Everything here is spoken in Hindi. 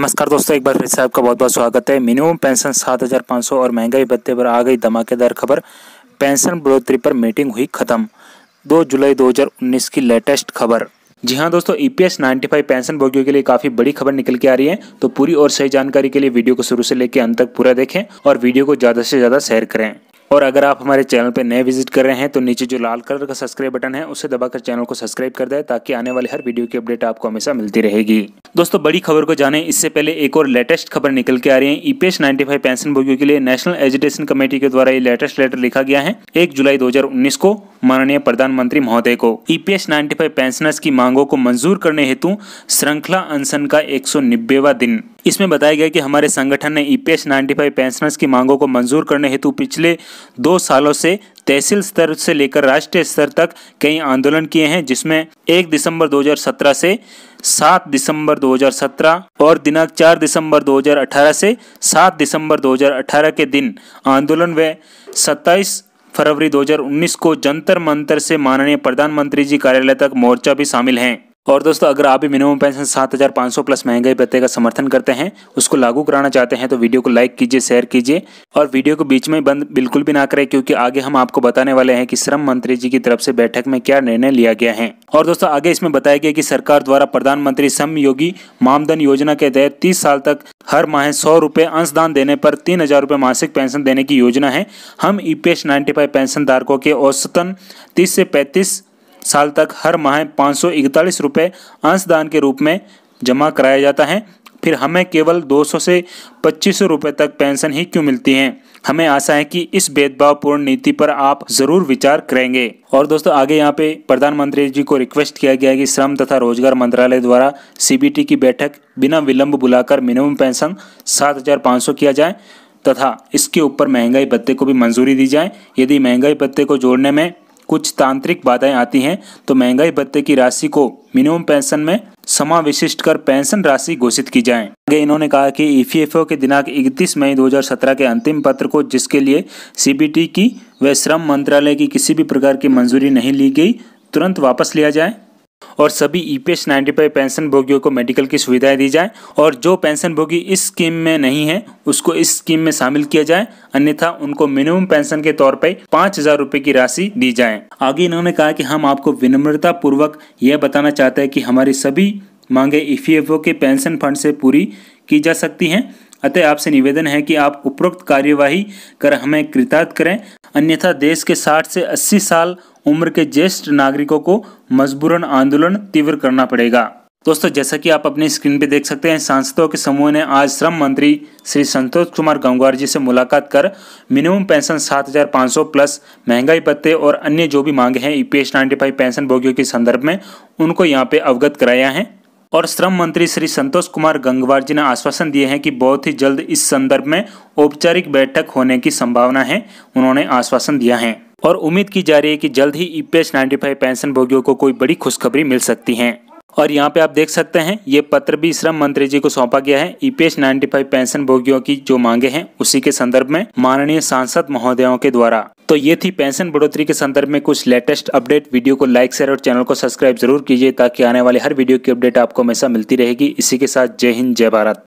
नमस्कार दोस्तों एक बार फिर से आपका बहुत बहुत स्वागत है मिनिमम पेंशन सात हज़ार पाँच सौ और महंगाई भत्ते पर आ गई धमाकेदार खबर पेंशन बढ़ोतरी पर मीटिंग हुई खत्म दो जुलाई 2019 की लेटेस्ट खबर जी हाँ दोस्तों E e P S ninety five pension भोगियों के लिए काफ़ी बड़ी खबर निकल के आ रही है तो पूरी और सही जानकारी के लिए वीडियो को शुरू से लेकर अंत तक पूरा देखें और वीडियो को ज़्यादा से ज़्यादा शेयर करें और अगर आप हमारे चैनल पर नए विजिट कर रहे हैं तो नीचे जो लाल कलर का सब्सक्राइब बटन है उसे दबाकर चैनल को सब्सक्राइब कर दें ताकि आने वाली हर वीडियो की अपडेट आपको हमेशा मिलती रहेगी दोस्तों बड़ी खबर को जाने इससे पहले एक और लेटेस्ट खबर निकल के आ रही है ईपीएस e 95 पेंशन भोगियों के लिए नेशनल एजुटेशन कमेटी के द्वारा ये लेटेस्ट लेटर लिखा गया है 1 जुलाई 2019 को माननीय प्रधानमंत्री महोदय को ईपीएस e 95 पेंशनर्स की मांगों को मंजूर करने हेतु श्रृंखला अनशन का एक दिन इसमें बताया गया कि हमारे संगठन ने ईपीएस e 95 पेंशनर्स की मांगों को मंजूर करने हेतु पिछले दो सालों से तहसील स्तर से लेकर राष्ट्रीय स्तर तक कई आंदोलन किए हैं जिसमें 1 दिसंबर 2017 से 7 दिसंबर 2017 और दिनांक 4 दिसंबर 2018 से 7 दिसंबर 2018 के दिन आंदोलन व 27 फरवरी 2019 को जंतर मंतर से माननीय प्रधानमंत्री जी कार्यालय तक मोर्चा भी शामिल हैं और दोस्तों अगर आप भी मिनिमम पेंशन सात हज़ार पाँच सौ प्लस महंगाई भत्ते का समर्थन करते हैं उसको लागू कराना चाहते हैं तो वीडियो को लाइक कीजिए शेयर कीजिए और वीडियो को बीच में बंद बिल्कुल भी ना करें क्योंकि आगे हम आपको बताने वाले हैं कि श्रम मंत्री जी की तरफ से बैठक में क्या निर्णय लिया गया है और दोस्तों आगे इसमें बताया गया कि सरकार द्वारा प्रधानमंत्री श्रम योगी मामदन योजना के तहत तीस साल तक हर माह सौ रुपये अंशदान देने पर तीन हजार रुपये मासिक पेंशन देने की योजना है हम E P S ninety five pension धारकों के औसतन तीस से पैंतीस साल तक हर माह पाँच सौ इकतालीस रुपये अंशदान के रूप में जमा कराया जाता है फिर हमें केवल 200 से पच्चीस सौ रुपये तक पेंशन ही क्यों मिलती है हमें आशा है कि इस भेदभावपूर्ण नीति पर आप जरूर विचार करेंगे और दोस्तों आगे यहाँ पे प्रधानमंत्री जी को रिक्वेस्ट किया गया है कि श्रम तथा रोजगार मंत्रालय द्वारा सीबीटी की बैठक बिना विलंब बुलाकर मिनिमम पेंशन सात हजार पाँच सौ किया जाए तथा इसके ऊपर महंगाई भत्ते को भी मंजूरी दी जाए यदि महंगाई भत्ते को जोड़ने में कुछ तांत्रिक बाधाएं आती हैं तो महंगाई भत्ते की राशि को मिनिमम पेंशन में समाविशिष्ट कर पेंशन राशि घोषित की जाए आगे इन्होंने कहा कि ईपीएफओ e के दिनांक 31 मई 2017 के अंतिम पत्र को जिसके लिए सीबीटी की व श्रम मंत्रालय की किसी भी प्रकार की मंजूरी नहीं ली गई तुरंत वापस लिया जाए और सभी E P S ninety five pension भोगियों को मेडिकल की सुविधाएं दी जाए और जो पेंशन भोगी इस स्कीम में नहीं है उसको इस स्कीम में शामिल किया जाए अन्यथा उनको मिनिमम पेंशन के तौर पर पाँच हजार रुपये की राशि दी जाए आगे इन्होंने कहा कि हम आपको विनम्रता पूर्वक यह बताना चाहते हैं कि हमारी सभी मांगे ई e के पेंशन फंड से पूरी की जा सकती हैं अतः आपसे निवेदन है कि आप उपरोक्त कार्यवाही कर हमें कृतार्थ करें अन्यथा देश के 60 से 80 साल उम्र के ज्येष्ठ नागरिकों को मजबूरन आंदोलन तीव्र करना पड़ेगा दोस्तों जैसा कि आप अपनी स्क्रीन पे देख सकते हैं सांसदों के समूह ने आज श्रम मंत्री श्री संतोष कुमार गंगवार जी से मुलाकात कर मिनिमम पेंशन 7,500 प्लस महंगाई पत्ते और अन्य जो भी मांगे हैं ई पी एस पेंशन भोगियों के संदर्भ में उनको यहाँ पे अवगत कराया है और श्रम मंत्री श्री संतोष कुमार गंगवार जी ने आश्वासन दिए हैं कि बहुत ही जल्द इस संदर्भ में औपचारिक बैठक होने की संभावना है उन्होंने आश्वासन दिया है और उम्मीद की जा रही है कि जल्द ही E P ninety five pension भोगियों को कोई बड़ी खुशखबरी मिल सकती है और यहाँ पे आप देख सकते हैं ये पत्र भी श्रम मंत्री जी को सौंपा गया है ईपीएस 95 पेंशन भोगियों की जो मांगे हैं उसी के संदर्भ में माननीय सांसद महोदयों के द्वारा तो ये थी पेंशन बढ़ोतरी के संदर्भ में कुछ लेटेस्ट अपडेट वीडियो को लाइक शेयर और चैनल को सब्सक्राइब जरूर कीजिए ताकि आने वाली हर वीडियो की अपडेट आपको हमेशा मिलती रहेगी इसी के साथ जय हिंद जय भारत